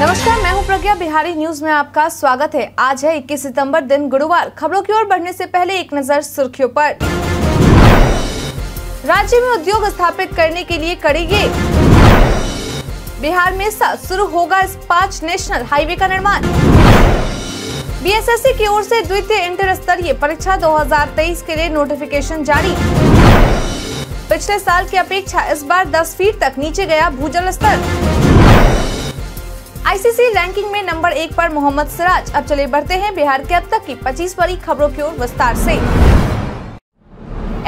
नमस्कार मैं हूं प्रज्ञा बिहारी न्यूज में आपका स्वागत है आज है 21 सितंबर दिन गुरुवार खबरों की ओर बढ़ने से पहले एक नजर सुर्खियों पर राज्य में उद्योग स्थापित करने के लिए करेंगे बिहार में शुरू होगा पांच नेशनल हाईवे का निर्माण बीएसएससी की ओर से द्वितीय इंटर स्तरीय परीक्षा 2023 के लिए नोटिफिकेशन जारी पिछले साल की अपेक्षा इस बार 10 फीट तक नीचे गया भूजल स्तर आईसीसी रैंकिंग में नंबर एक पर मोहम्मद सिराज अब चले बढ़ते हैं बिहार के अब तक की 25 बड़ी खबरों की ओर विस्तार से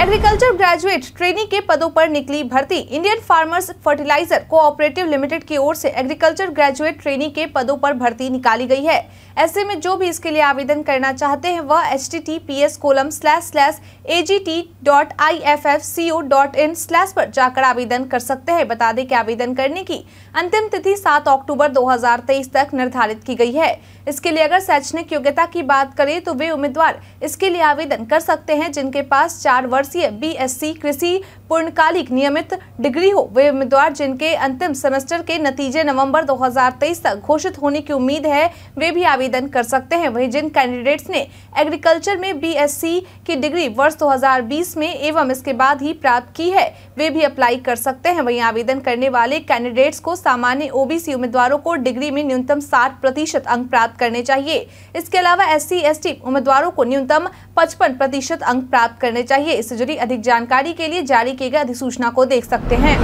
एग्रीकल्चर ग्रेजुएट ट्रेनी के पदों पर निकली भर्ती Indian farmers fertiliser cooperative limited की ओर से एग्रीकल्चर ग्रेजुएट ट्रेनी के पदों पर भर्ती निकाली गई है ऐसे में जो भी इसके लिए आवेदन करना चाहते हैं वह H T T P S colon slash slash A G T dot I F F C O dot in slash पर जाकर आवेदन कर सकते हैं बता दें कि आवेदन करने की अंतिम तिथि सात अक्टूबर दो हजार तेईस तक निर्धारित की गई है इसके लिए अगर शैक्षणिक योग्यता की बात करें तो वे उम्मीदवार इसके लिए आवेदन कर सकते हैं जिनके पास चार वर्ष वर्षीय बीएससी कृषि पूर्णकालिक नियमित डिग्री हो वे उम्मीदवार जिनके अंतिम सेमेस्टर के नतीजे नवंबर 2023 तक घोषित होने की उम्मीद है वे भी आवेदन कर सकते हैं वहीं जिन कैंडिडेट्स ने एग्रीकल्चर में बीएससी की डिग्री वर्ष 2020 में एवं इसके बाद ही प्राप्त की है वे भी अप्लाई कर सकते हैं वहीं आवेदन करने वाले कैंडिडेट्स को सामान्य ओबीसी उम्मीदवारों को डिग्री में न्यूनतम साठ प्रतिशत अंक प्राप्त करने चाहिए इसके अलावा एस सी उम्मीदवारों को न्यूनतम पचपन प्रतिशत अंक प्राप्त करने चाहिए इस से जुड़ी अधिक जानकारी के लिए जारी किए गए अधिसूचना को देख सकते हैं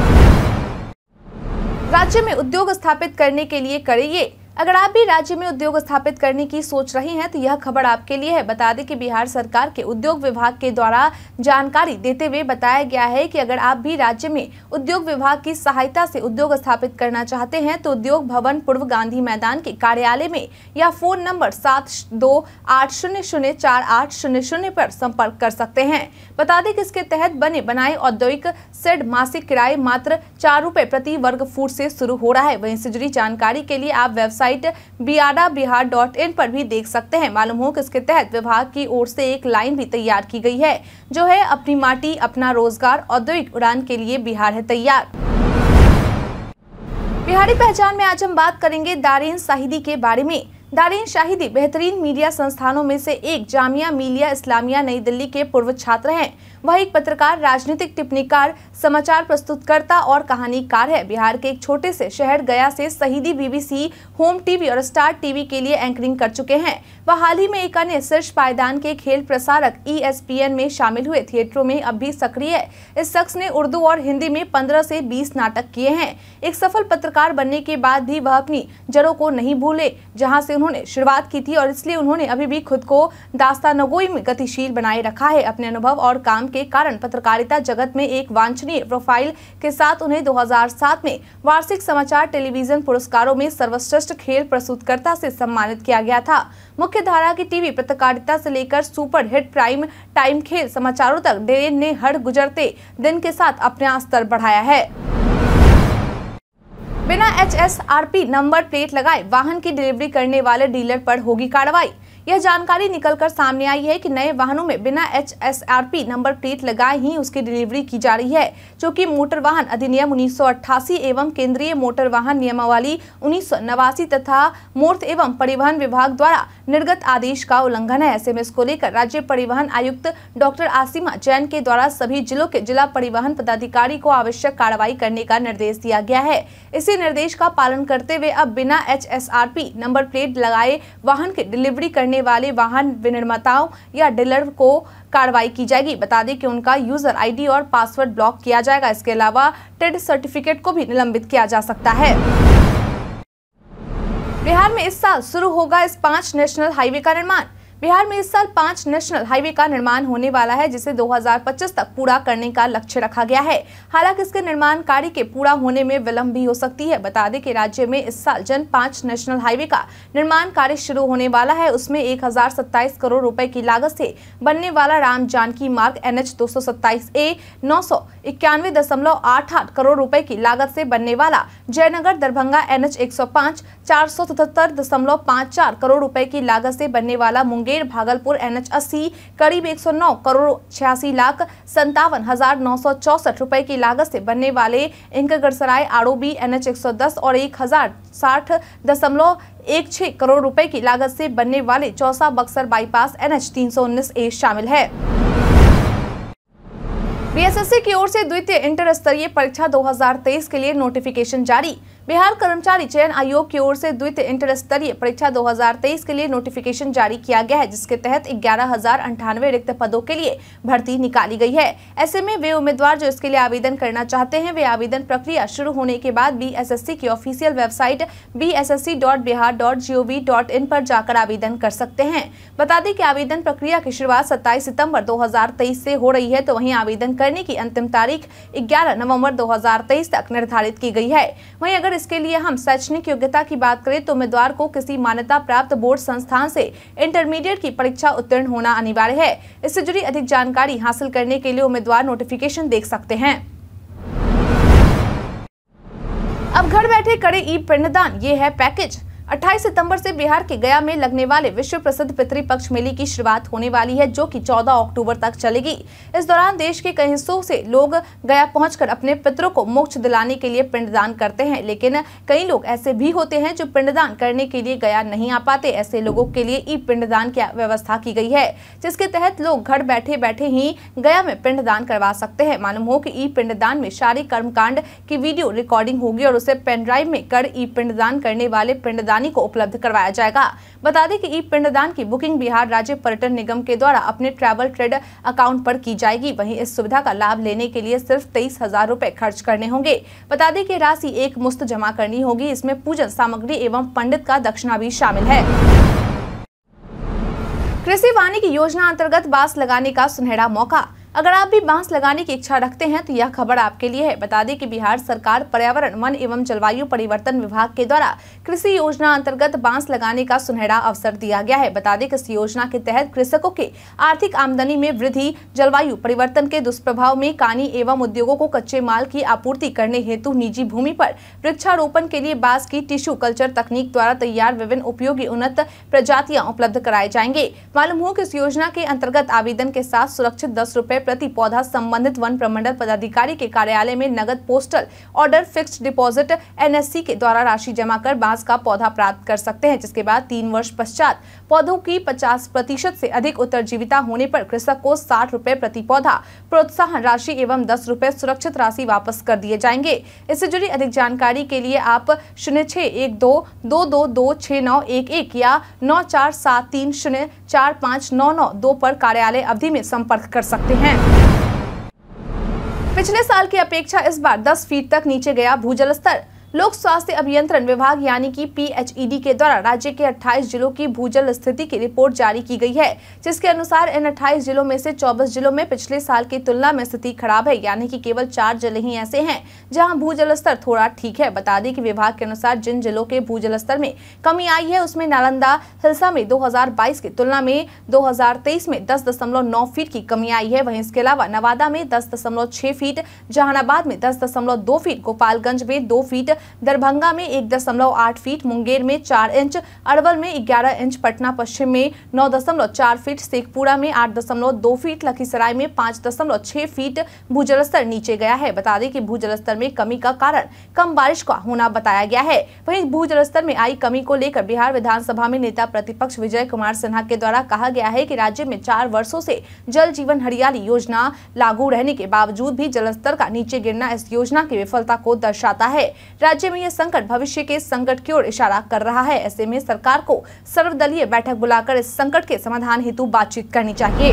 राज्य में उद्योग स्थापित करने के लिए करे ये अगर आप भी राज्य में उद्योग स्थापित करने की सोच रहे हैं तो यह खबर आपके लिए है बता दें कि बिहार सरकार के उद्योग विभाग के द्वारा जानकारी देते हुए बताया गया है कि अगर आप भी राज्य में उद्योग विभाग की सहायता से उद्योग स्थापित करना चाहते हैं तो उद्योग भवन पूर्व गांधी मैदान के कार्यालय में या फोन नंबर सात दो आठ शून्य शून्य चार आठ शून्य शून्य पर संपर्क कर सकते हैं बता दें कि इसके तहत बने बनाए औद्योगिक सेड मासिक किराए मात्र चार रूपए प्रति वर्ग फुट से शुरू हो रहा है वहीं से जुड़ी जानकारी के लिए आप website website Biada Bihar dot in पर भी देख सकते हैं मालूम हो कि इसके तहत विभाग की ओर से एक लाइन भी तैयार की गई है जो है अपनी माटी अपना रोजगार औद्योगिक उड़ान के लिए बिहार है तैयार बिहारी पहचान में आज हम बात करेंगे दारिन शाहिदी के बारे में दारिन शाहिदी बेहतरीन मीडिया संस्थानों में से एक जामिया मिलिया इस्लामिया नई दिल्ली के पूर्व छात्र हैं वह एक पत्रकार राजनीतिक टिप्पणीकार समाचार प्रस्तुतकर्ता और कहानीकार है बिहार के एक छोटे से शहर गया से शहीदी बीबीसी होम टीवी और स्टार टीवी के लिए एंकरिंग कर चुके हैं वह हाल ही में एक अन्य शीर्ष पायदान के खेल प्रसारक ई e में शामिल हुए थिएटरों में अब भी सक्रिय है इस शख्स ने उर्दू और हिंदी में पंद्रह से बीस नाटक किए हैं एक सफल पत्रकार बनने के बाद भी वह अपनी जड़ों को नहीं भूले जहाँ से उन्होंने शुरुआत की थी और इसलिए उन्होंने अभी भी खुद को दास्तानगोई में गतिशील बनाए रखा है अपने अनुभव और काम के कारण पत्रकारिता जगत में एक वांछनीय प्रोफाइल के साथ उन्हें 2007 में वार्षिक समाचार टेलीविजन पुरस्कारों में सर्वश्रेष्ठ खेल प्रस्तुतकर्ता से सम्मानित किया गया था मुख्य धारा की टीवी पत्रकारिता से लेकर सुपर हिट प्राइम टाइम खेल समाचारों तक डेरेन ने हर गुजरते दिन के साथ अपना स्तर बढ़ाया है बिना एच नंबर प्लेट लगाए वाहन की डिलीवरी करने वाले डीलर पर होगी कार्रवाई यह जानकारी निकलकर सामने आई है कि नए वाहनों में बिना एच नंबर प्लेट लगाए ही उसकी डिलीवरी की जा रही है जो कि मोटर वाहन अधिनियम उन्नीस एवं केंद्रीय मोटर वाहन नियमावली उन्नीस तथा मूर्त एवं परिवहन विभाग द्वारा निर्गत आदेश का उल्लंघन है ऐसे में इसको लेकर राज्य परिवहन आयुक्त डॉक्टर आसिमा जैन के द्वारा सभी जिलों के जिला परिवहन पदाधिकारी को आवश्यक कार्रवाई करने का निर्देश दिया गया है इसी निर्देश का पालन करते हुए अब बिना एच नंबर प्लेट लगाए वाहन की डिलीवरी करने करने वाले वाहन विनिर्माताओं या डीलर को कार्रवाई की जाएगी बता दें कि उनका यूजर आईडी और पासवर्ड ब्लॉक किया जाएगा इसके अलावा ट्रेड सर्टिफिकेट को भी निलंबित किया जा सकता है बिहार में इस साल शुरू होगा इस पांच नेशनल हाईवे का निर्माण बिहार में इस साल पांच नेशनल हाईवे का निर्माण होने वाला है जिसे 2025 तक पूरा करने का लक्ष्य रखा गया है हालांकि इसके निर्माण कार्य के पूरा होने में विलंब भी हो सकती है बता दें कि राज्य में इस साल जन पांच नेशनल हाईवे का निर्माण कार्य शुरू होने वाला है उसमें एक करोड़ रुपए की लागत से बनने वाला Ram Janaki Marg N H A नौ करोड़ रूपए की लागत ऐसी बनने वाला जयनगर दरभंगा एन एच करोड़ रूपए की लागत ऐसी बनने वाला मुंगे मुंगेर भागलपुर एनएच अस्सी करीब 109 करोड़ छियासी लाख संतावन हजार नौ सौ चौसठ रुपए की लागत से बनने वाले इंकगढ़सराय आरओबी एनएच 110 और एक हजार साठ दशमलव एक छह करोड़ रुपए की लागत से बनने वाले चौसा बक्सर बाईपास एनएच उन्नीस ए शामिल है बीएसएससी की ओर से द्वितीय इंटर स्तरीय परीक्षा 2023 के लिए नोटिफिकेशन जारी बिहार कर्मचारी चयन आयोग की ओर से द्वितीय इंटर स्तरीय परीक्षा 2023 के लिए नोटिफिकेशन जारी किया गया है जिसके तहत ग्यारह रिक्त पदों के लिए भर्ती निकाली गई है ऐसे में वे उम्मीदवार जो इसके लिए आवेदन करना चाहते हैं वे आवेदन प्रक्रिया शुरू होने के बाद बी की ऑफिसियल वेबसाइट बी पर जाकर आवेदन कर सकते हैं बता दें कि आवेदन प्रक्रिया की शुरुआत सत्ताईस सितम्बर दो से हो रही है तो वही आवेदन करने की अंतिम तारीख ग्यारह नवम्बर दो तक निर्धारित की गई है वही अगर इसके लिए हम शैक्षणिक योग्यता की बात करें तो उम्मीदवार को किसी मान्यता प्राप्त बोर्ड संस्थान से इंटरमीडिएट की परीक्षा उत्तीर्ण होना अनिवार्य है इससे जुड़ी अधिक जानकारी हासिल करने के लिए उम्मीदवार नोटिफिकेशन देख सकते हैं अब घर बैठे करें ई प्रणदान ये है पैकेज 28 सितंबर से बिहार के गया में लगने वाले विश्व प्रसिद्ध पितृपक्ष मेले की शुरुआत होने वाली है जो कि 14 अक्टूबर तक चलेगी इस दौरान देश के कई हिस्सों से लोग गया पहुंचकर अपने पितरों को मोक्ष दिलाने के लिए पिंडदान करते हैं लेकिन कई लोग ऐसे भी होते हैं जो पिंडदान करने के लिए गया नहीं आ पाते ऐसे लोगों के लिए ई पिंडदान की व्यवस्था की गई है जिसके तहत लोग घर बैठे बैठे ही गया में पिंडदान करवा सकते हैं मालूम हो की ई पिंडदान में शारी कर्म की वीडियो रिकॉर्डिंग होगी और उसे पेनड्राइव में कर ई पिंडदान करने वाले पिंडदान निगरानी को उपलब्ध करवाया जाएगा बता दें कि ई पिंडदान की बुकिंग बिहार राज्य पर्यटन निगम के द्वारा अपने ट्रैवल ट्रेड अकाउंट पर की जाएगी वहीं इस सुविधा का लाभ लेने के लिए सिर्फ तेईस हजार रूपए खर्च करने होंगे बता दें कि राशि एक मुस्त जमा करनी होगी इसमें पूजन सामग्री एवं पंडित का दक्षिणा भी शामिल है कृषि वानिकी योजना अंतर्गत बांस लगाने का सुनहरा मौका अगर आप भी बांस लगाने की इच्छा रखते हैं तो यह खबर आपके लिए है बता दें कि बिहार सरकार पर्यावरण वन एवं जलवायु परिवर्तन विभाग के द्वारा कृषि योजना अंतर्गत बांस लगाने का सुनहरा अवसर दिया गया है बता दें कि इस योजना के तहत कृषकों के आर्थिक आमदनी में वृद्धि जलवायु परिवर्तन के दुष्प्रभाव में कानी एवं उद्योगों को कच्चे माल की आपूर्ति करने हेतु निजी भूमि आरोप वृक्षारोपण के लिए बांस की टिश्यू कल्चर तकनीक द्वारा तैयार विभिन्न उपयोगी उन्नत प्रजातियाँ उपलब्ध कराए जाएंगे मालूम हो की इस योजना के अंतर्गत आवेदन के साथ सुरक्षित दस रूपए प्रति पौधा संबंधित वन प्रमंडल पदाधिकारी के कार्यालय में नगद postal order fixed deposit NSC के द्वारा राशि जमा कर बांस का पौधा प्राप्त कर सकते हैं जिसके बाद तीन वर्ष पश्चात पौधों की पचास प्रतिशत से अधिक उत्तरजीविता होने पर कृषक को साठ रूपए प्रति पौधा प्रोत्साहन राशि एवं दस रूपए सुरक्षित राशि वापस कर दिए जाएंगे इससे जुड़ी अधिक जानकारी के लिए आप शून्य छः एक दो दो दो दो छः नौ एक एक या नौ चार सात तीन शून्य चार पाँच नौ नौ दो पर कार्यालय अवधि में संपर्क कर सकते हैं पिछले साल की अपेक्षा इस बार 10 फीट तक नीचे गया भूजल स्तर लोक स्वास्थ्य अभियंत्रण विभाग यानी कि पीएचईडी के द्वारा राज्य के 28 जिलों की भूजल स्थिति की रिपोर्ट जारी की गई है जिसके अनुसार इन 28 जिलों में से 24 जिलों में पिछले साल की तुलना में स्थिति खराब है यानी कि केवल चार जिले ही ऐसे हैं जहां भूजल स्तर थोड़ा ठीक है बता दें कि विभाग के अनुसार जिन जिलों के भू स्तर में कमी आई है उसमें नालंदा हिलसा में दो की तुलना में दो में दस फीट की कमी आई है वही इसके अलावा नवादा में दस फीट जहानाबाद में दस फीट गोपालगंज में दो फीट दरभंगा में एक दशमलव आठ फीट मुंगेर में चार इंच अरवल में ग्यारह इंच पटना पश्चिम में नौ दशमलव चार फीट शेखपुरा में आठ दशमलव दो फीट लखीसराय में पांच दशमलव छह फीट भूजल स्तर नीचे गया है बता दें कि भूजल स्तर में कमी का कारण कम बारिश का होना बताया गया है वही भूजल स्तर में आई कमी को लेकर बिहार विधानसभा में नेता प्रतिपक्ष विजय कुमार सिन्हा के द्वारा कहा गया है की राज्य में चार वर्षो ऐसी जल जीवन हरियाली योजना लागू रहने के बावजूद भी जलस्तर का नीचे गिरना इस योजना की विफलता को दर्शाता है राज्य में यह संकट भविष्य के संकट की ओर इशारा कर रहा है ऐसे में सरकार को सर्वदलीय बैठक बुलाकर इस संकट के समाधान हेतु बातचीत करनी चाहिए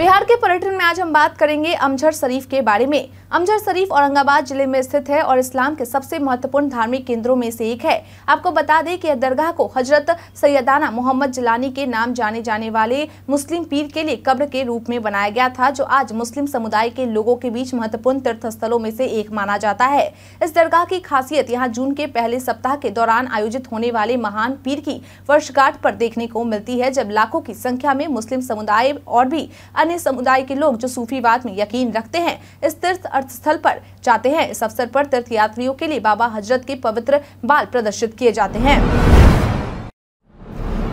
बिहार के पर्यटन में आज हम बात करेंगे अमजर शरीफ के बारे में अमजर शरीफ औरंगाबाद जिले में स्थित है और इस्लाम के सबसे महत्वपूर्ण धार्मिक केंद्रों में से एक है आपको बता दें कि यह दरगाह को हजरत सैदाना मोहम्मद जलानी के नाम जाने जाने वाले मुस्लिम पीर के लिए कब्र के रूप में बनाया गया था जो आज मुस्लिम समुदाय के लोगों के बीच महत्वपूर्ण तीर्थ स्थलों में से एक माना जाता है इस दरगाह की खासियत यहाँ जून के पहले सप्ताह के दौरान आयोजित होने वाले महान पीर की वर्षगांठ पर देखने को मिलती है जब लाखों की संख्या में मुस्लिम समुदाय और भी अन्य स्थानीय समुदाय के लोग जो सूफीवाद में यकीन रखते हैं इस तीर्थ अर्थस्थल पर जाते हैं इस अवसर पर तीर्थ यात्रियों के लिए बाबा हजरत के पवित्र बाल प्रदर्शित किए जाते हैं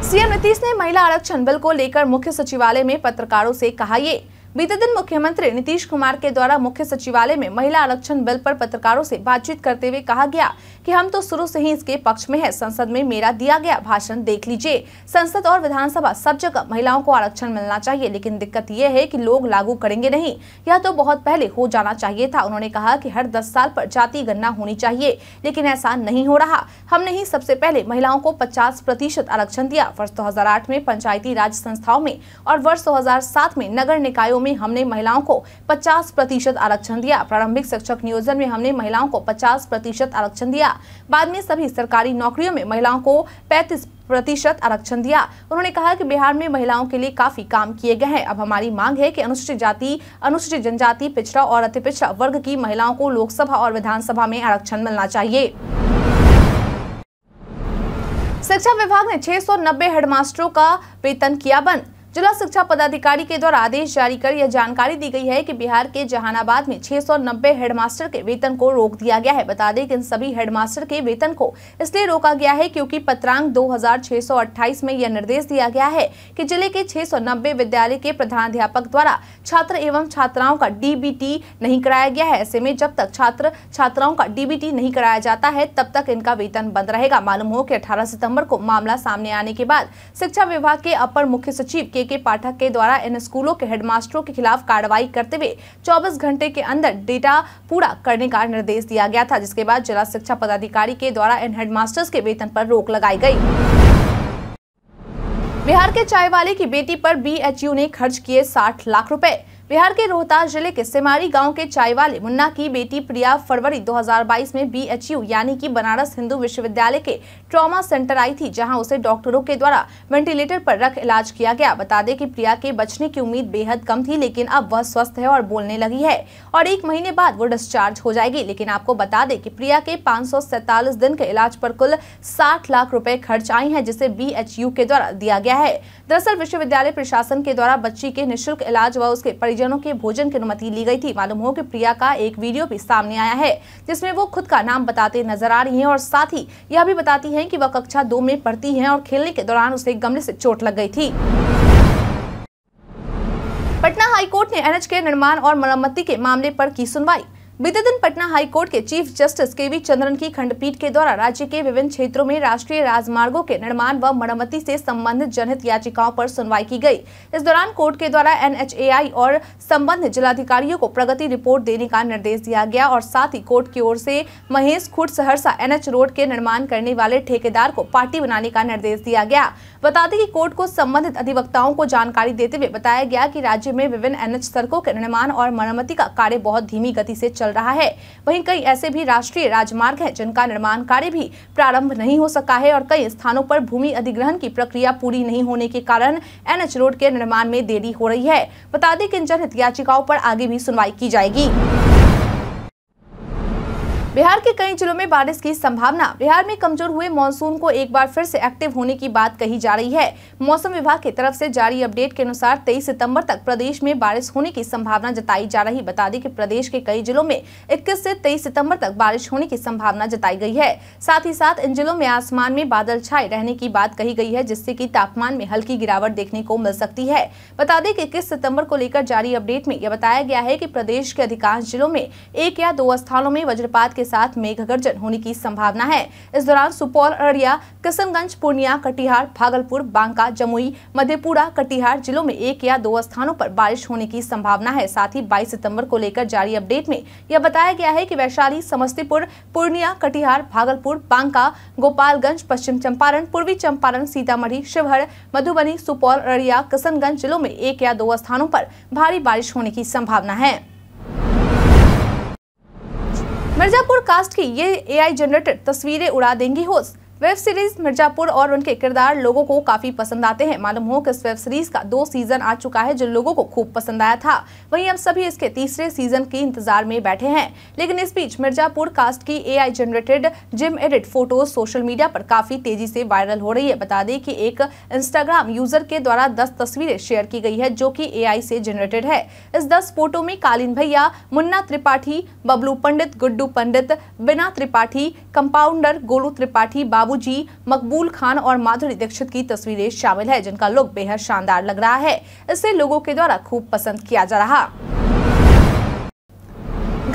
सीएम नीतीश ने महिला आरक्षण बिल को लेकर मुख्य सचिवालय में पत्रकारों से कहा ये बीते दिन मुख्यमंत्री नीतीश कुमार के द्वारा मुख्य सचिवालय में महिला आरक्षण बिल पर पत्रकारों से बातचीत करते हुए कहा गया कि हम तो शुरू से ही इसके पक्ष में है संसद में मेरा दिया गया भाषण देख लीजिए संसद और विधानसभा सब जगह महिलाओं को आरक्षण मिलना चाहिए लेकिन दिक्कत यह है की लोग लागू करेंगे नहीं यह तो बहुत पहले हो जाना चाहिए था उन्होंने कहा की हर दस साल पर जाति गणना होनी चाहिए लेकिन ऐसा नहीं हो रहा हमने ही सबसे पहले महिलाओं को पचास प्रतिशत आरक्षण दिया वर्ष दो में पंचायती राज संस्थाओं में और वर्ष दो में नगर निकायों में में हमने महिलाओं को 50 प्रतिशत आरक्षण दिया प्रारंभिक शिक्षक नियोजन में हमने महिलाओं को 50 प्रतिशत आरक्षण दिया बाद में सभी सरकारी नौकरियों में महिलाओं को 35 प्रतिशत आरक्षण दिया उन्होंने कहा कि बिहार में महिलाओं के लिए काफी काम किए गए हैं अब हमारी मांग है कि अनुसूचित जाति अनुसूचित जनजाति पिछड़ा और अति पिछड़ा वर्ग की महिलाओं को लोकसभा और विधानसभा में आरक्षण मिलना चाहिए शिक्षा विभाग ने छह नब्बे हेडमास्टरों का वेतन किया बंद जिला शिक्षा पदाधिकारी के द्वारा आदेश जारी कर यह जानकारी दी गई है कि बिहार के जहानाबाद में 690 हेडमास्टर के वेतन को रोक दिया गया है बता दें कि इन सभी हेडमास्टर के वेतन को इसलिए रोका गया है क्योंकि पत्रांक 2628 में यह निर्देश दिया गया है कि जिले के 690 विद्यालय के प्रधानाध्यापक द्वारा छात्र एवं छात्राओं का डीबीटी नहीं कराया गया है ऐसे में जब तक छात्र छात्राओं का डीबीटी नहीं कराया जाता है तब तक इनका वेतन बंद रहेगा मालूम हो कि अठारह सितम्बर को मामला सामने आने के बाद शिक्षा विभाग के अपर मुख्य सचिव के के पाठक के द्वारा इन स्कूलों के हेडमास्टरों के खिलाफ कार्रवाई करते हुए चौबीस घंटे के अंदर डेटा पूरा करने का निर्देश दिया गया था जिसके बाद जिला शिक्षा पदाधिकारी के द्वारा इन हेडमास्टर्स के वेतन पर रोक लगाई गई बिहार के चाय वाले की बेटी पर बीएचयू ने खर्च किए 60 लाख रुपए बिहार के रोहतास जिले के सिमारी गांव के चाय वाले मुन्ना की बेटी प्रिया फरवरी 2022 में बीएचयू यानी कि बनारस हिंदू विश्वविद्यालय के ट्रॉमा सेंटर आई थी जहां उसे डॉक्टरों के द्वारा वेंटिलेटर पर रख इलाज किया गया बता दें कि प्रिया के बचने की उम्मीद बेहद कम थी लेकिन अब वह स्वस्थ है और बोलने लगी है और एक महीने बाद वो डिस्चार्ज हो जाएगी लेकिन आपको बता दें की प्रिया के पाँच दिन के इलाज पर कुल साठ लाख रूपए खर्च आई है जिसे बी के द्वारा दिया गया है दरअसल विश्वविद्यालय प्रशासन के द्वारा बच्ची के निःशुल्क इलाज व उसके परिजनों के भोजन की अनुमति ली गई थी मालूम हो कि प्रिया का एक वीडियो भी सामने आया है जिसमें वो खुद का नाम बताते नजर आ रही है और साथ ही यह भी बताती है की वह कक्षा दो में पढ़ती है और खेलने के दौरान उसे गमले से चोट लग गई थी पटना हाईकोर्ट ने एनएच के निर्माण और मरम्मति के मामले पर की सुनवाई बीते दिन पटना हाईकोर्ट के चीफ जस्टिस के वी चंद्रन की खंडपीठ के द्वारा राज्य के विभिन्न क्षेत्रों में राष्ट्रीय राजमार्गों के निर्माण व मरम्मति से संबंधित जनहित याचिकाओं पर सुनवाई की गई इस दौरान कोर्ट के द्वारा एनएचएआई और संबंधित जिलाधिकारियों को प्रगति रिपोर्ट देने का निर्देश दिया गया और साथ ही कोर्ट की ओर से महेश खुट सहरसा एन रोड के निर्माण करने वाले ठेकेदार को पार्टी बनाने का निर्देश दिया गया बता दें की कोर्ट को संबंधित अधिवक्ताओं को जानकारी देते हुए बताया गया की राज्य में विभिन्न एनएच सड़कों के निर्माण और मरम्मति का कार्य बहुत धीमी गति ऐसी चल रहा है वहीं कई ऐसे भी राष्ट्रीय राजमार्ग हैं जिनका निर्माण कार्य भी प्रारंभ नहीं हो सका है और कई स्थानों पर भूमि अधिग्रहण की प्रक्रिया पूरी नहीं होने के कारण एनएच रोड के निर्माण में देरी हो रही है बता दें कि इन जनहित याचिकाओं पर आगे भी सुनवाई की जाएगी बिहार के कई जिलों में बारिश की संभावना बिहार में कमजोर हुए मानसून को एक बार फिर से एक्टिव होने की बात कही जा रही है मौसम विभाग की तरफ से जारी अपडेट के अनुसार 23 सितंबर तक प्रदेश में बारिश होने की संभावना जताई जा रही बता दें कि प्रदेश के कई जिलों में 21 से 23 सितंबर तक बारिश होने की संभावना जताई गयी है साथ ही साथ इन जिलों में आसमान में बादल छाए रहने की बात कही गयी है जिससे की तापमान में हल्की गिरावट देखने को मिल सकती है बता दें की इक्कीस सितम्बर को लेकर जारी अपडेट में यह बताया गया है की प्रदेश के अधिकांश जिलों में एक या दो स्थानों में वज्रपात के साथ मेघ गर्जन होने की संभावना है इस दौरान सुपौल अररिया किशनगंज पूर्णिया कटिहार भागलपुर बांका जमुई मधेपुरा कटिहार जिलों में एक या दो स्थानों पर बारिश होने की संभावना है साथ ही बाईस सितम्बर को लेकर जारी अपडेट में यह बताया गया है की वैशाली समस्तीपुर पूर्णिया कटिहार भागलपुर बांका गोपालगंज पश्चिम चंपारण पूर्वी चंपारण सीतामढ़ी शिवहर मधुबनी सुपौल अररिया किशनगंज जिलों में एक या दो स्थानों पर भारी बारिश होने की संभावना है मिर्जापुर कास्ट की ये एआई जनरेटेड तस्वीरें उड़ा देंगी होश वेब सीरीज मिर्जापुर और उनके किरदार लोगों को काफी पसंद आते हैं मालूम हो कि इस वेब सीरीज का दो सीजन आ चुका है जो लोगों को खूब पसंद आया था वहीं हम सभी इसके तीसरे सीजन के इंतजार में बैठे हैं लेकिन इस बीच मिर्जापुर कास्ट की AI generated gym edit photos social media पर काफी तेजी से वायरल हो रही है बता दें की एक इंस्टाग्राम यूजर के द्वारा दस तस्वीरें शेयर की गई है जो की ए से जनरेटेड है इस दस फोटो में कालीन भैया मुन्ना त्रिपाठी बबलू पंडित गुड्डू पंडित बिना त्रिपाठी कंपाउंडर गोलू त्रिपाठी बाबू बाबूजी, मकबूल खान और माधुरी दीक्षित की तस्वीरें शामिल है जिनका लुक बेहद शानदार लग रहा है इसे लोगों के द्वारा खूब पसंद किया जा रहा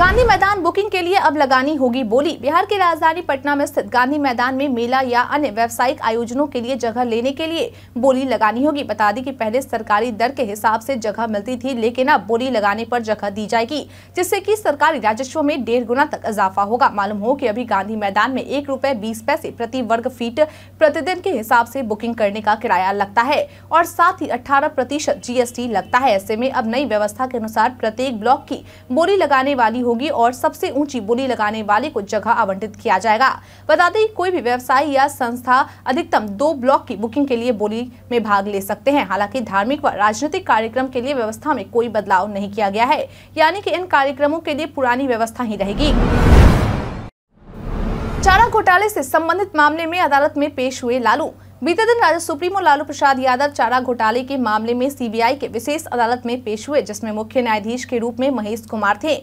गांधी मैदान बुकिंग के लिए अब लगानी होगी बोली बिहार की राजधानी पटना में स्थित गांधी मैदान में मेला या अन्य व्यवसायिक आयोजनों के लिए जगह लेने के लिए बोली लगानी होगी बता दी कि पहले सरकारी दर के हिसाब से जगह मिलती थी लेकिन अब बोली लगाने पर जगह दी जाएगी जिससे कि सरकारी राजस्व में डेढ़ गुना तक इजाफा होगा मालूम हो की अभी गांधी मैदान में एक रूपए बीस पैसे प्रति वर्ग फीट प्रतिदिन के हिसाब से बुकिंग करने का किराया लगता है और साथ ही अठारह प्रतिशत जीएसटी लगता है ऐसे में अब नई व्यवस्था के अनुसार प्रत्येक ब्लॉक की बोली लगाने वाली हो होगी और सबसे ऊंची बोली लगाने वाले को जगह आवंटित किया जाएगा बता दें कोई भी व्यवसाय या संस्था अधिकतम दो ब्लॉक की बुकिंग के लिए बोली में भाग ले सकते हैं हालांकि धार्मिक व राजनीतिक कार्यक्रम के लिए व्यवस्था में कोई बदलाव नहीं किया गया है यानी की इन कार्यक्रमों के लिए पुरानी व्यवस्था ही रहेगी चारा घोटाले से संबंधित मामले में अदालत में पेश हुए लालू बीते दिन राजद सुप्रीमो लालू प्रसाद यादव चारा घोटाले के मामले में सीबीआई के विशेष अदालत में पेश हुए जिसमें मुख्य न्यायाधीश के रूप में महेश कुमार थे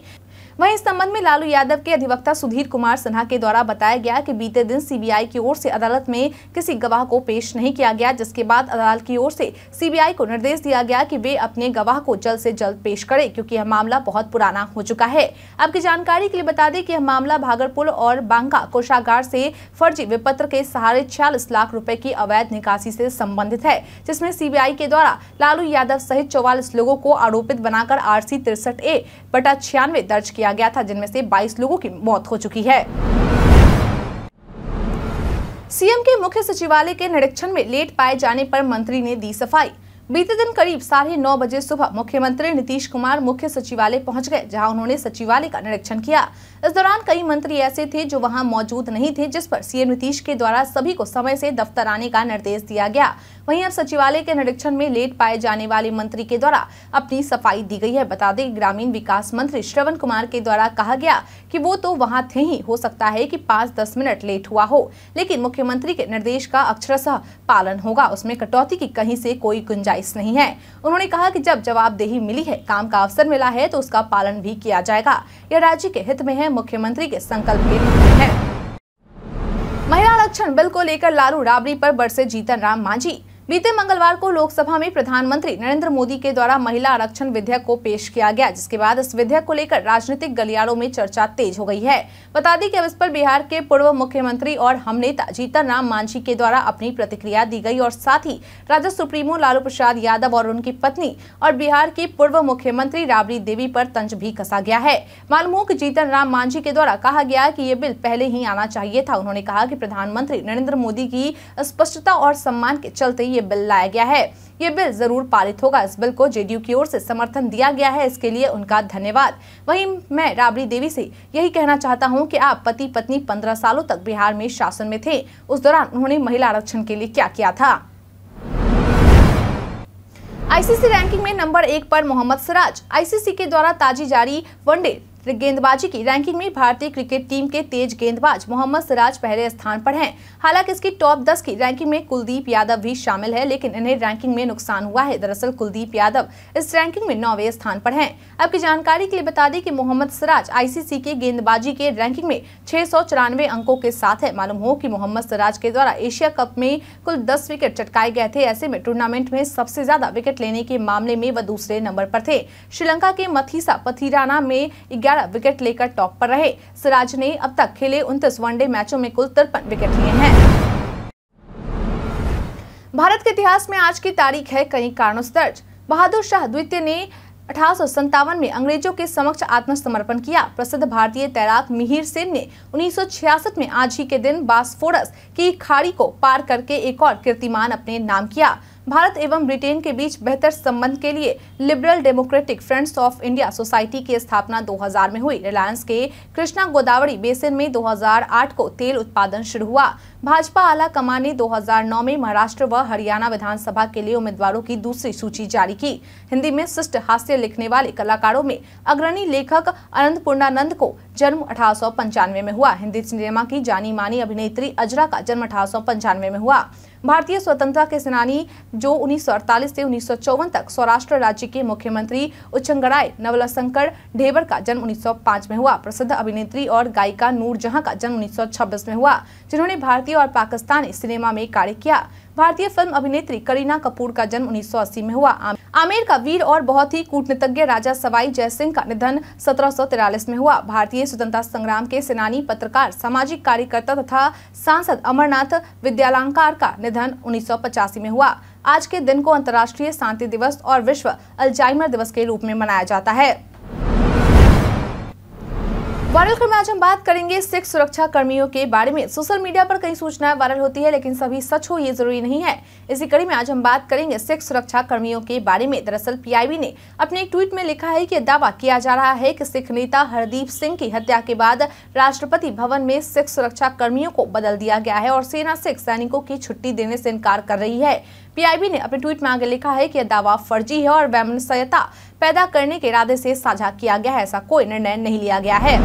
वहीं इस संबंध में लालू यादव के अधिवक्ता सुधीर कुमार सिन्हा के द्वारा बताया गया कि बीते दिन सीबीआई की ओर से अदालत में किसी गवाह को पेश नहीं किया गया जिसके बाद अदालत की ओर से सीबीआई को निर्देश दिया गया कि वे अपने गवाह को जल्द से जल्द पेश करें क्योंकि यह मामला बहुत पुराना हो चुका है आपकी जानकारी के लिए बता दें कि यह मामला भागलपुर और बांका कोषागार से फर्जी विपत्र के सहारे छियालीस लाख रुपए की अवैध निकासी से संबंधित है जिसमें सीबीआई के द्वारा लालू यादव सहित चौवालीस लोगों को आरोपित बनाकर आरसी तिरसठ ए बटा छियानवे दर्ज किया किया गया था जिनमें से 22 लोगों की मौत हो चुकी है सीएम के मुख्य सचिवालय के निरीक्षण में लेट पाए जाने पर मंत्री ने दी सफाई बीते दिन करीब साढ़े नौ बजे सुबह मुख्यमंत्री नीतीश कुमार मुख्य सचिवालय पहुंच गए जहां उन्होंने सचिवालय का निरीक्षण किया इस दौरान कई मंत्री ऐसे थे जो वहां मौजूद नहीं थे जिस पर सीएम नीतीश के द्वारा सभी को समय से दफ्तर आने का निर्देश दिया गया वहीं अब सचिवालय के निरीक्षण में लेट पाए जाने वाले मंत्री के द्वारा अपनी सफाई दी गई है बता दें ग्रामीण विकास मंत्री श्रवण कुमार के द्वारा कहा गया कि वो तो वहाँ थे ही हो सकता है कि पाँच दस मिनट लेट हुआ हो लेकिन मुख्यमंत्री के निर्देश का अक्षरशः पालन होगा उसमें कटौती की कहीं से कोई गुंजाइश गुंजाइश नहीं है उन्होंने कहा कि जब जवाबदेही मिली है काम का अवसर मिला है तो उसका पालन भी किया जाएगा यह राज्य के हित में है मुख्यमंत्री के संकल्प के है महिला आरक्षण बिल को लेकर लालू राबड़ी आरोप बरसे जीतन राम मांझी बीते मंगलवार को लोकसभा में प्रधानमंत्री नरेंद्र मोदी के द्वारा महिला आरक्षण विधेयक को पेश किया गया जिसके बाद इस विधेयक को लेकर राजनीतिक गलियारों में चर्चा तेज हो गई है बता दें कि अब इस पर बिहार के पूर्व मुख्यमंत्री और हम नेता जीतन राम मांझी के द्वारा अपनी प्रतिक्रिया दी गई और साथ ही राजद सुप्रीमो लालू प्रसाद यादव और उनकी पत्नी और बिहार की पूर्व मुख्यमंत्री राबड़ी देवी पर तंज भी कसा गया है मालूम हो कि जीतन राम मांझी के द्वारा कहा गया कि ये बिल पहले ही आना चाहिए था उन्होंने कहा कि प्रधानमंत्री नरेंद्र मोदी की स्पष्टता और सम्मान के चलते ये ये बिल लाया गया है ये बिल जरूर पारित होगा इस बिल को जेडीयू की ओर से समर्थन दिया गया है इसके लिए उनका धन्यवाद वहीं मैं राबड़ी देवी से यही कहना चाहता हूं कि आप पति पत्नी पंद्रह सालों तक बिहार में शासन में थे उस दौरान उन्होंने महिला आरक्षण के लिए क्या किया था आईसीसी रैंकिंग में नंबर एक पर मोहम्मद सिराज आईसीसी के द्वारा ताजी जारी वनडे गेंदबाजी की रैंकिंग में भारतीय क्रिकेट टीम के तेज गेंदबाज मोहम्मद सिराज पहले स्थान पर हैं हालांकि इसकी टॉप 10 की रैंकिंग में कुलदीप यादव भी शामिल है लेकिन इन्हें रैंकिंग में नुकसान हुआ है दरअसल कुलदीप यादव इस रैंकिंग में नौवे स्थान पर हैं आपकी जानकारी के लिए बता दें कि मोहम्मद सिराज आई के गेंदबाजी के रैंकिंग में छह अंकों के साथ है मालूम हो की मोहम्मद सिराज के द्वारा एशिया कप में कुल दस विकेट चटकाए गए थे ऐसे में टूर्नामेंट में सबसे ज्यादा विकेट लेने के मामले में वह दूसरे नंबर पर थे श्रीलंका के मथीसा पथिराना में ग्यारह विकेट लेकर टॉप पर रहे सिराज ने अब तक खेले उनतीस वनडे मैचों में कुल तिरपन विकेट लिए हैं भारत के इतिहास में आज की तारीख है कई कारणों से दर्ज बहादुर शाह द्वितीय ने अठारह में अंग्रेजों के समक्ष आत्मसमर्पण किया प्रसिद्ध भारतीय तैराक मिहिर सेन ने 1966 में आज ही के दिन बासफोरस की खाड़ी को पार करके एक और कीर्तिमान अपने नाम किया भारत एवं ब्रिटेन के बीच बेहतर संबंध के लिए liberal democratic friends of India society की स्थापना 2000 में हुई रिलायंस के कृष्णा गोदावरी बेसिन में 2008 को तेल उत्पादन शुरू हुआ भाजपा आला कमान ने दो में महाराष्ट्र व हरियाणा विधानसभा के लिए उम्मीदवारों की दूसरी सूची जारी की हिंदी में शिष्ट हास्य लिखने वाले कलाकारों में अग्रणी लेखक अनंत पूर्णानंद को जन्म अठारह में हुआ हिंदी सिनेमा की जानी मानी अभिनेत्री अजरा का जन्म अठारह में हुआ भारतीय स्वतंत्रता के सेनानी जो उन्नीस से उन्नीस तक सौराष्ट्र राज्य के मुख्यमंत्री उच्चंगड़ाई नवलशंकर ढेबर का जन्म 1905 में हुआ प्रसिद्ध अभिनेत्री और गायिका जहां का जन्म 1926 में हुआ जिन्होंने भारतीय और पाकिस्तानी सिनेमा में कार्य किया भारतीय फिल्म अभिनेत्री करीना कपूर का जन्म 1980 में हुआ आमिर का वीर और बहुत ही कूटनीतज्ञ राजा सवाई जय सिंह का निधन सत्रह में हुआ भारतीय स्वतंत्रता संग्राम के सेनानी पत्रकार सामाजिक कार्यकर्ता तथा सांसद अमरनाथ विद्यालंकार का निधन उन्नीस में हुआ आज के दिन को अंतर्राष्ट्रीय शांति दिवस और विश्व अल्जाइमर दिवस के रूप में मनाया जाता है वायरल खबर में आज हम बात करेंगे सिख सुरक्षा कर्मियों के बारे में सोशल मीडिया पर कई सूचनाएं वायरल होती है लेकिन सभी सच हो ये जरूरी नहीं है इसी कड़ी में आज हम बात करेंगे सिख सुरक्षा कर्मियों के बारे में दरअसल पीआईबी ने अपने एक ट्वीट में लिखा है कि दावा किया जा रहा है कि सिख नेता हरदीप सिंह की हत्या के बाद राष्ट्रपति भवन में सिख सुरक्षा कर्मियों को बदल दिया गया है और सेना सिख सैनिकों की छुट्टी देने से इनकार कर रही है पीआईबी ने अपने ट्वीट में आगे लिखा है कि यह दावा फर्जी है और वैमनस्यता पैदा करने के इरादे से साझा किया गया है ऐसा कोई निर्णय नहीं लिया गया है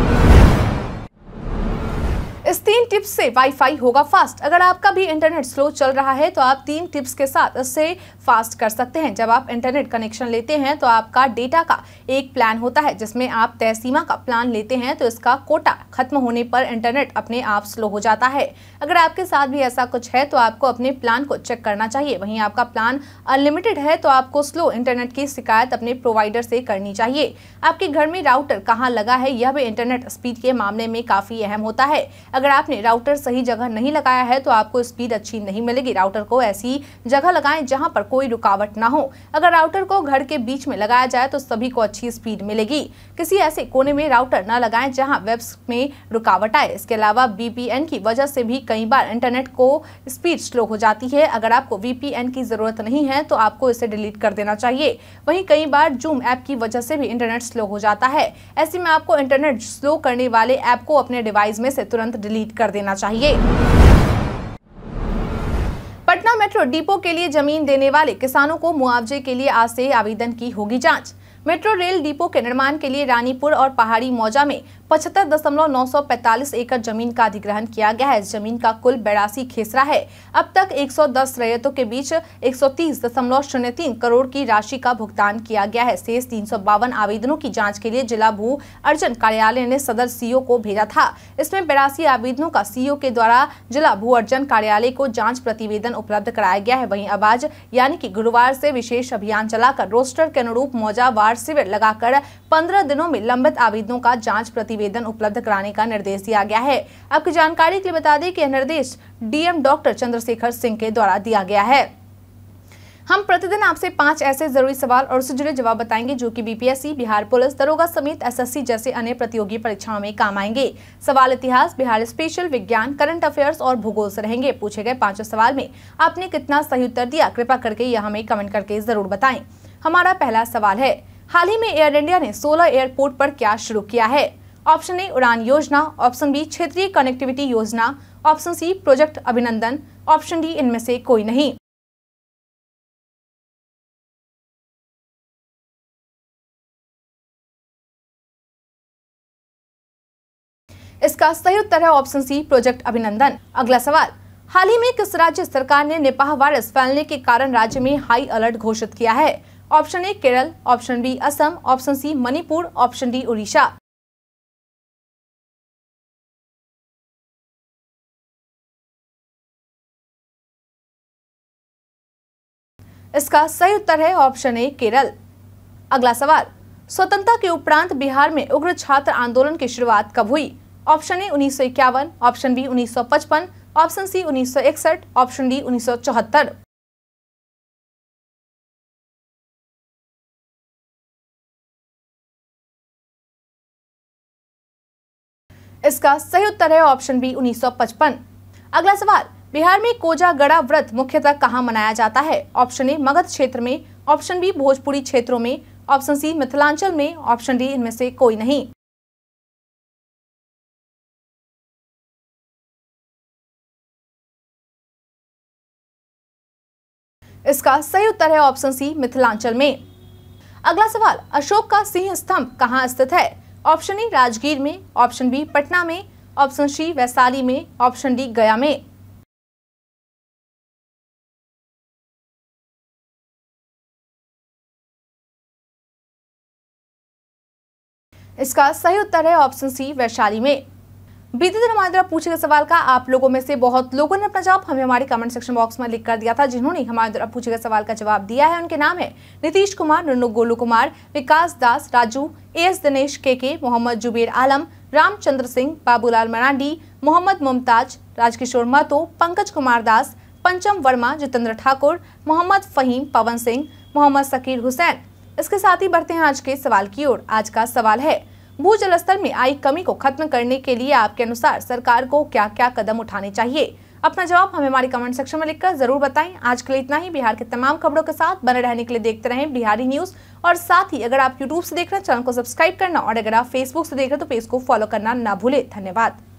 इस तीन टिप्स से वाईफाई होगा फास्ट अगर आपका भी इंटरनेट स्लो चल रहा है तो आप तीन टिप्स के साथ इससे फास्ट कर सकते हैं जब आप इंटरनेट कनेक्शन लेते हैं तो आपका डेटा का एक प्लान होता है जिसमें आप तय सीमा का प्लान लेते हैं तो इसका कोटा खत्म होने पर इंटरनेट अपने आप स्लो हो जाता है अगर आपके साथ भी ऐसा कुछ है तो आपको अपने प्लान को चेक करना चाहिए वहीं आपका प्लान अनलिमिटेड है तो आपको स्लो इंटरनेट की शिकायत अपने प्रोवाइडर से करनी चाहिए आपके घर में राउटर कहाँ लगा है यह भी इंटरनेट स्पीड के मामले में काफ़ी अहम होता है अगर आपने राउटर सही जगह नहीं लगाया है तो आपको स्पीड अच्छी नहीं मिलेगी राउटर को ऐसी जगह लगाएं जहां पर कोई रुकावट ना हो अगर राउटर को घर के बीच में लगाया जाए तो सभी को अच्छी स्पीड मिलेगी किसी ऐसे कोने में राउटर न लगाए जहाँ वेब में रुकावट आए इसके अलावा वीपीएन की वजह से भी कई बार इंटरनेट को स्पीड स्लो हो जाती है अगर आपको वीपीएन की ज़रूरत नहीं है तो आपको इसे डिलीट कर देना चाहिए वहीं कई बार जूम ऐप की वजह से भी इंटरनेट स्लो हो जाता है ऐसे में आपको इंटरनेट स्लो करने वाले ऐप को अपने डिवाइस में से तुरंत डिलीट कर देना चाहिए पटना मेट्रो डिपो के लिए जमीन देने वाले किसानों को मुआवजे के लिए आज से आवेदन की होगी जांच मेट्रो रेल डिपो के निर्माण के लिए रानीपुर और पहाड़ी मौजा में पचहत्तर दशमलव नौ सौ पैंतालीस एकड़ जमीन का अधिग्रहण किया गया है जमीन का कुल बेरासी खेसरा है अब तक 110 रैयतों के बीच एक करोड़ की राशि का भुगतान किया गया है शेष तीन आवेदनों की जाँच के लिए जिला भू अर्जन कार्यालय ने सदर सीओ को भेजा था इसमें बेरासी आवेदनों का सीओ के द्वारा जिला भू अर्जन कार्यालय को जाँच प्रतिवेदन उपलब्ध कराया गया है वही अब आज यानी की गुरुवार से विशेष अभियान चलाकर रोस्टर के अनुरूप मौजा वार शिविर लगाकर पंद्रह दिनों में लंबित आवेदनों का जाँच प्रतिवेदन आवेदन उपलब्ध कराने का निर्देश दिया गया है आपकी जानकारी के लिए बता दें कि यह निर्देश डीएम डॉक्टर चंद्रशेखर सिंह के द्वारा दिया गया है हम प्रतिदिन आपसे पांच ऐसे जरूरी सवाल और उससे जुड़े जवाब बताएंगे जो कि बीपीएससी बिहार पुलिस दरोगा समेत एसएससी जैसे अन्य प्रतियोगी परीक्षाओं में काम आएंगे सवाल इतिहास बिहार स्पेशल विज्ञान करंट अफेयर्स और भूगोल से रहेंगे पूछे गए पांचों सवाल में आपने कितना सही उत्तर दिया कृपा करके यह हमें कमेंट करके जरूर बताए हमारा पहला सवाल है हाल ही में एयर इंडिया ने सोलह एयरपोर्ट पर क्या शुरू किया है ऑप्शन ए उड़ान योजना ऑप्शन बी क्षेत्रीय कनेक्टिविटी योजना option C project Abhinandan option D इनमें से कोई नहीं इसका सही उत्तर है ऑप्शन सी प्रोजेक्ट अभिनंदन अगला सवाल हाल ही में किस राज्य सरकार ने निपाह वायरस फैलने के कारण राज्य में हाई अलर्ट घोषित किया है option A Kerala option B Assam option C Manipur option D Orissa इसका सही उत्तर है ऑप्शन ए केरल अगला सवाल स्वतंत्रता के उपरांत बिहार में उग्र छात्र आंदोलन की शुरुआत कब हुई ऑप्शन ए उन्नीस ऑप्शन बी उन्नीस ऑप्शन सी उन्नीस ऑप्शन डी उन्नीस इसका सही उत्तर है ऑप्शन बी 1955। अगला सवाल बिहार में कोजागड़ा व्रत मुख्यतः कहाँ मनाया जाता है ऑप्शन ए मगध क्षेत्र में ऑप्शन बी भोजपुरी क्षेत्रों में ऑप्शन सी मिथिलांचल में ऑप्शन डी इनमें से कोई नहीं इसका सही उत्तर है ऑप्शन सी मिथिलांचल में अगला सवाल अशोक का सिंह स्तंभ कहाँ स्थित है ऑप्शन ए राजगीर में ऑप्शन बी पटना में ऑप्शन सी वैशाली में ऑप्शन डी गया में इसका सही उत्तर है ऑप्शन सी वैशाली में बीते दिन हमारे द्वारा पूछे गए सवाल का आप लोगों में से बहुत लोगों ने अपना जवाब हमें हमारे कमेंट सेक्शन बॉक्स में लिख कर दिया था जिन्होंने हमारे द्वारा पूछे गए सवाल का जवाब दिया है उनके नाम है Nitish Kumar Nunnu Golu Kumar Vikas Das Raju A S Dinesh K K Mohammad Zuber आलम रामचंद्र सिंह बाबूलाल मरांडी मोहम्मद मुमताज राजकिशोर महतो पंकज कुमार दास पंचम वर्मा जितेंद्र ठाकुर मोहम्मद फहीम पवन सिंह मोहम्मद सकीर हुसैन इसके साथ ही बढ़ते हैं आज के सवाल की ओर आज का सवाल है भू जल स्तर में आई कमी को खत्म करने के लिए आपके अनुसार सरकार को क्या क्या कदम उठाने चाहिए अपना जवाब हमें हमारे कमेंट सेक्शन में लिखकर जरूर बताएं आज के लिए इतना ही बिहार के तमाम खबरों के साथ बने रहने के लिए देखते रहें बिहारी न्यूज और साथ ही अगर आप यूट्यूब से देख रहे हैं चैनल को सब्सक्राइब करना और अगर आप फेसबुक से देख रहे हैं तो पेज को फॉलो करना ना भूले धन्यवाद